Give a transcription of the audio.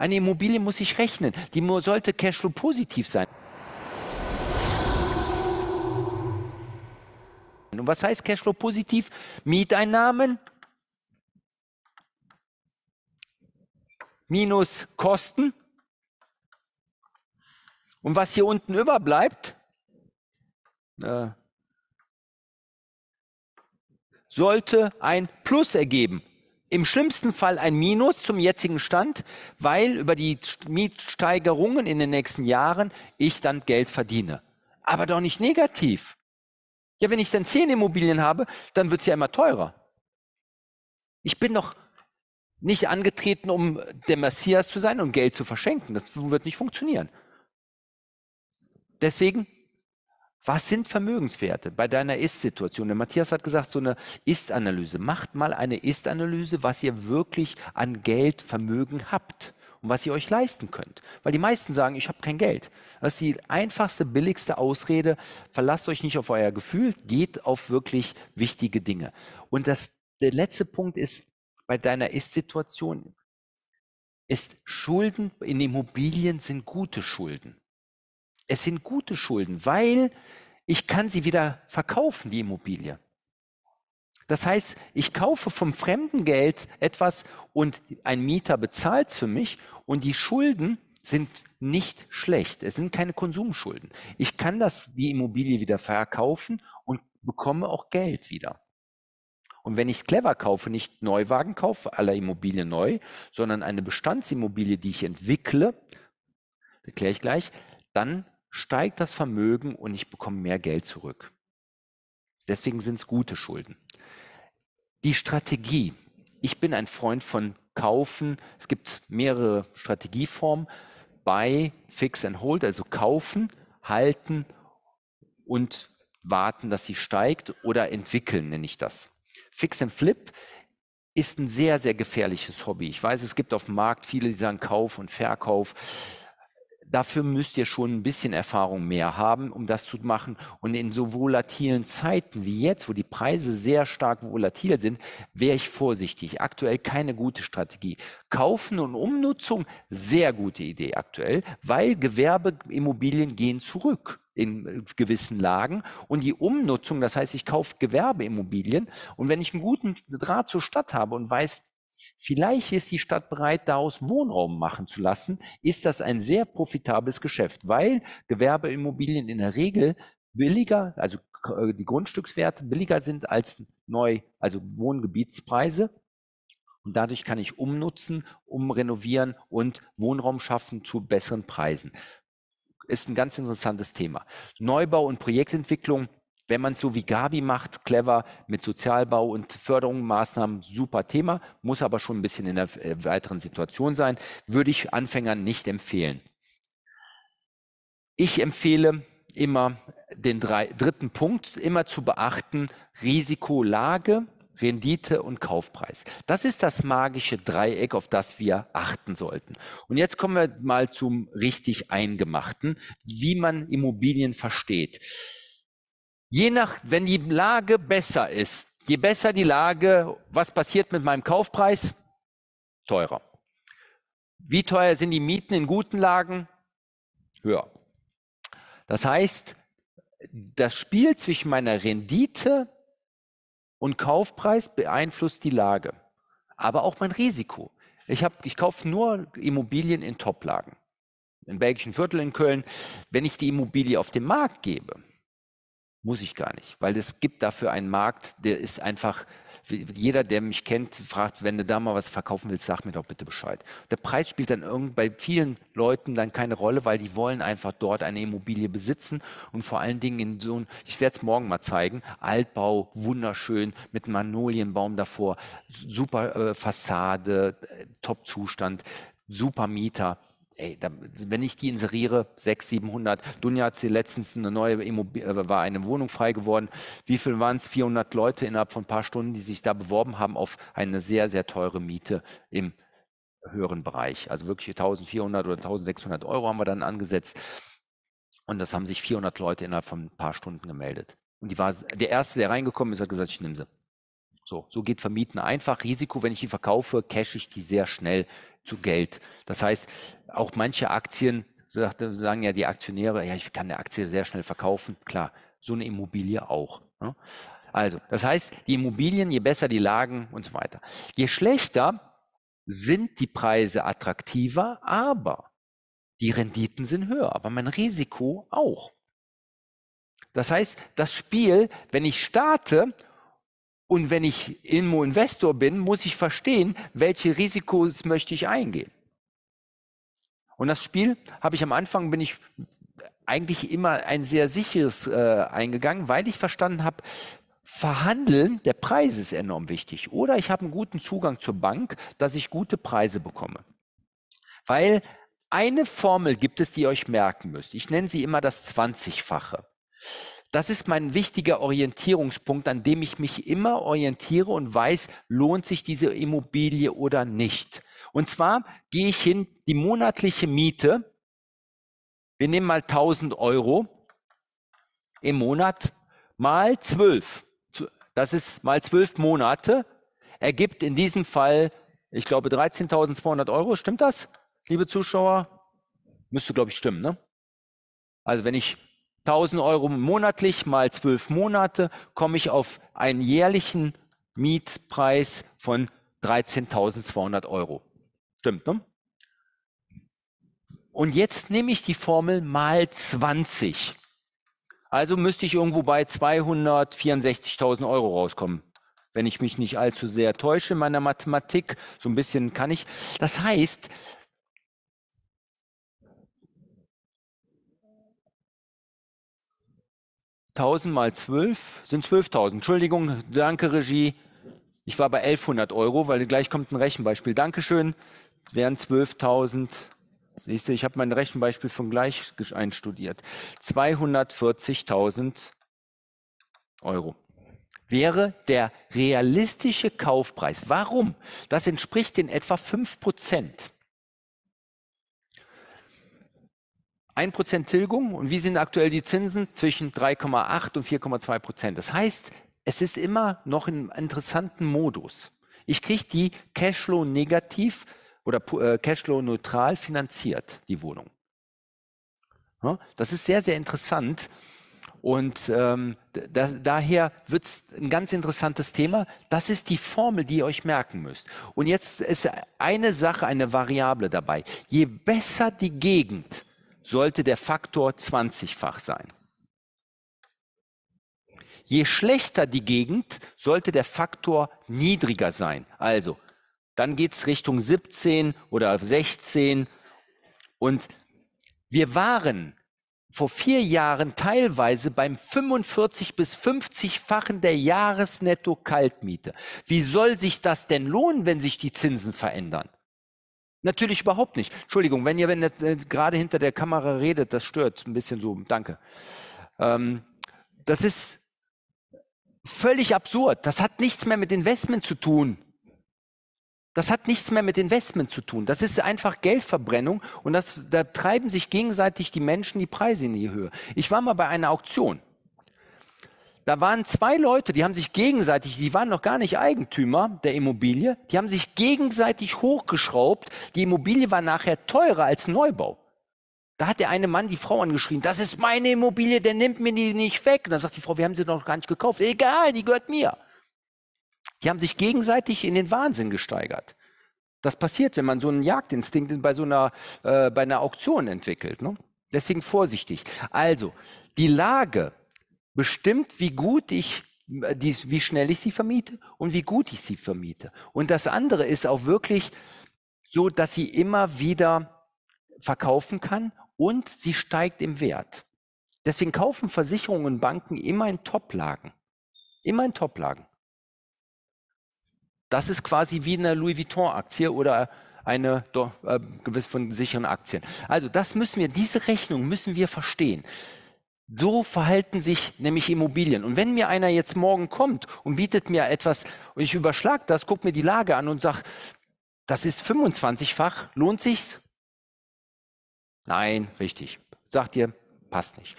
Eine Immobilie muss sich rechnen. Die sollte Cashflow positiv sein. Und was heißt Cashflow positiv? Mieteinnahmen minus Kosten. Und was hier unten überbleibt, äh, sollte ein Plus ergeben im schlimmsten Fall ein Minus zum jetzigen Stand, weil über die Mietsteigerungen in den nächsten Jahren ich dann Geld verdiene. Aber doch nicht negativ. Ja, wenn ich dann zehn Immobilien habe, dann wird es ja immer teurer. Ich bin doch nicht angetreten, um der Messias zu sein und Geld zu verschenken. Das wird nicht funktionieren. Deswegen was sind Vermögenswerte bei deiner Ist-Situation? Der Matthias hat gesagt, so eine Ist-Analyse. Macht mal eine Ist-Analyse, was ihr wirklich an Geldvermögen habt und was ihr euch leisten könnt. Weil die meisten sagen, ich habe kein Geld. Das ist die einfachste, billigste Ausrede. Verlasst euch nicht auf euer Gefühl, geht auf wirklich wichtige Dinge. Und das, der letzte Punkt ist, bei deiner Ist-Situation ist Schulden in Immobilien sind gute Schulden. Es sind gute Schulden, weil ich kann sie wieder verkaufen, die Immobilie. Das heißt, ich kaufe vom fremden Geld etwas und ein Mieter bezahlt es für mich und die Schulden sind nicht schlecht. Es sind keine Konsumschulden. Ich kann das, die Immobilie wieder verkaufen und bekomme auch Geld wieder. Und wenn ich es clever kaufe, nicht Neuwagen kaufe, aller Immobilien neu, sondern eine Bestandsimmobilie, die ich entwickle, erkläre ich gleich, dann steigt das Vermögen und ich bekomme mehr Geld zurück. Deswegen sind es gute Schulden. Die Strategie. Ich bin ein Freund von Kaufen. Es gibt mehrere Strategieformen. Buy, Fix and Hold, also kaufen, halten und warten, dass sie steigt oder entwickeln, nenne ich das. Fix and Flip ist ein sehr, sehr gefährliches Hobby. Ich weiß, es gibt auf dem Markt viele, die sagen Kauf und Verkauf dafür müsst ihr schon ein bisschen Erfahrung mehr haben, um das zu machen. Und in so volatilen Zeiten wie jetzt, wo die Preise sehr stark volatil sind, wäre ich vorsichtig. Aktuell keine gute Strategie. Kaufen und Umnutzung, sehr gute Idee aktuell, weil Gewerbeimmobilien gehen zurück in gewissen Lagen und die Umnutzung, das heißt, ich kaufe Gewerbeimmobilien und wenn ich einen guten Draht zur Stadt habe und weiß, Vielleicht ist die Stadt bereit, daraus Wohnraum machen zu lassen. Ist das ein sehr profitables Geschäft, weil Gewerbeimmobilien in der Regel billiger, also äh, die Grundstückswerte billiger sind als neu, also Wohngebietspreise. Und dadurch kann ich umnutzen, umrenovieren und Wohnraum schaffen zu besseren Preisen. Ist ein ganz interessantes Thema. Neubau und Projektentwicklung wenn man es so wie Gabi macht, clever mit Sozialbau und Förderungsmaßnahmen, super Thema, muss aber schon ein bisschen in der äh, weiteren Situation sein, würde ich Anfängern nicht empfehlen. Ich empfehle immer den drei, dritten Punkt, immer zu beachten, Risikolage, Rendite und Kaufpreis. Das ist das magische Dreieck, auf das wir achten sollten. Und jetzt kommen wir mal zum richtig Eingemachten, wie man Immobilien versteht. Je nach, wenn die Lage besser ist, je besser die Lage, was passiert mit meinem Kaufpreis? Teurer. Wie teuer sind die Mieten in guten Lagen? Höher. Das heißt, das Spiel zwischen meiner Rendite und Kaufpreis beeinflusst die Lage, aber auch mein Risiko. Ich, hab, ich kaufe nur Immobilien in Toplagen. In belgischen Viertel in Köln, wenn ich die Immobilie auf den Markt gebe, muss ich gar nicht, weil es gibt dafür einen Markt, der ist einfach, jeder, der mich kennt, fragt, wenn du da mal was verkaufen willst, sag mir doch bitte Bescheid. Der Preis spielt dann irgend bei vielen Leuten dann keine Rolle, weil die wollen einfach dort eine Immobilie besitzen und vor allen Dingen in so ein, ich werde es morgen mal zeigen, Altbau, wunderschön, mit Magnolienbaum davor, super äh, Fassade, äh, Top-Zustand, super Mieter, ey, da, wenn ich die inseriere, 600, 700. Dunja hat sie letztens eine neue Immobil äh, war eine Wohnung frei geworden. Wie viel waren es? 400 Leute innerhalb von ein paar Stunden, die sich da beworben haben auf eine sehr, sehr teure Miete im höheren Bereich. Also wirklich 1400 oder 1600 Euro haben wir dann angesetzt. Und das haben sich 400 Leute innerhalb von ein paar Stunden gemeldet. Und die war, der erste, der reingekommen ist, hat gesagt, ich nehme sie. So, so geht Vermieten einfach. Risiko, wenn ich die verkaufe, cash ich die sehr schnell zu Geld. Das heißt, auch manche Aktien, sagen ja die Aktionäre, ja, ich kann eine Aktie sehr schnell verkaufen. Klar, so eine Immobilie auch. Ne? Also, das heißt, die Immobilien, je besser die Lagen und so weiter. Je schlechter sind die Preise attraktiver, aber die Renditen sind höher, aber mein Risiko auch. Das heißt, das Spiel, wenn ich starte und wenn ich Immo-Investor bin, muss ich verstehen, welche Risikos möchte ich eingehen. Und das Spiel habe ich am Anfang, bin ich eigentlich immer ein sehr sicheres äh, eingegangen, weil ich verstanden habe, Verhandeln der Preise ist enorm wichtig. Oder ich habe einen guten Zugang zur Bank, dass ich gute Preise bekomme. Weil eine Formel gibt es, die ihr euch merken müsst. Ich nenne sie immer das 20-fache. Das ist mein wichtiger Orientierungspunkt, an dem ich mich immer orientiere und weiß, lohnt sich diese Immobilie oder nicht. Und zwar gehe ich hin, die monatliche Miete, wir nehmen mal 1000 Euro im Monat, mal 12, das ist mal 12 Monate, ergibt in diesem Fall, ich glaube, 13.200 Euro. Stimmt das, liebe Zuschauer? Müsste, glaube ich, stimmen, ne? Also wenn ich 1000 Euro monatlich mal zwölf Monate komme ich auf einen jährlichen Mietpreis von 13.200 Euro. Stimmt, ne? Und jetzt nehme ich die Formel mal 20. Also müsste ich irgendwo bei 264.000 Euro rauskommen, wenn ich mich nicht allzu sehr täusche in meiner Mathematik. So ein bisschen kann ich. Das heißt, 1000 mal 12 sind 12.000. Entschuldigung, danke Regie. Ich war bei 1100 Euro, weil gleich kommt ein Rechenbeispiel. Dankeschön, wären 12.000. Siehst du, ich habe mein Rechenbeispiel von gleich einstudiert. 240.000 Euro wäre der realistische Kaufpreis. Warum? Das entspricht in etwa 5 Prozent 1% Tilgung und wie sind aktuell die Zinsen? Zwischen 3,8 und 4,2 Das heißt, es ist immer noch in einem interessanten Modus. Ich kriege die Cashflow negativ oder äh, Cashflow neutral finanziert, die Wohnung. das ist sehr, sehr interessant. Und ähm, da, daher wird es ein ganz interessantes Thema. Das ist die Formel, die ihr euch merken müsst. Und jetzt ist eine Sache, eine Variable dabei. Je besser die Gegend, sollte der Faktor 20-fach sein. Je schlechter die Gegend, sollte der Faktor niedriger sein. Also, dann geht es Richtung 17 oder 16. Und wir waren vor vier Jahren teilweise beim 45 bis 50-fachen der Jahresnetto-Kaltmiete. Wie soll sich das denn lohnen, wenn sich die Zinsen verändern? Natürlich überhaupt nicht. Entschuldigung, wenn ihr wenn ihr äh, gerade hinter der Kamera redet, das stört ein bisschen so. Danke. Ähm, das ist völlig absurd. Das hat nichts mehr mit Investment zu tun. Das hat nichts mehr mit Investment zu tun. Das ist einfach Geldverbrennung und das, da treiben sich gegenseitig die Menschen die Preise in die Höhe. Ich war mal bei einer Auktion. Da waren zwei Leute, die haben sich gegenseitig, die waren noch gar nicht Eigentümer der Immobilie, die haben sich gegenseitig hochgeschraubt. Die Immobilie war nachher teurer als Neubau. Da hat der eine Mann die Frau angeschrien, das ist meine Immobilie, der nimmt mir die nicht weg. Und dann sagt die Frau, wir haben sie noch gar nicht gekauft. Egal, die gehört mir. Die haben sich gegenseitig in den Wahnsinn gesteigert. Das passiert, wenn man so einen Jagdinstinkt bei so einer, äh, bei einer Auktion entwickelt. Ne? Deswegen vorsichtig. Also, die Lage bestimmt, wie gut ich äh, die, wie schnell ich sie vermiete und wie gut ich sie vermiete. Und das andere ist auch wirklich so, dass sie immer wieder verkaufen kann und sie steigt im Wert. Deswegen kaufen Versicherungen und Banken immer in Toplagen. Immer in Toplagen. Das ist quasi wie eine Louis Vuitton-Aktie oder eine äh, gewiss von sicheren Aktien. Also das müssen wir, diese Rechnung müssen wir verstehen. So verhalten sich nämlich Immobilien. Und wenn mir einer jetzt morgen kommt und bietet mir etwas und ich überschlag das, guck mir die Lage an und sag, das ist 25-fach, lohnt sich's? Nein, richtig. Sagt ihr, passt nicht.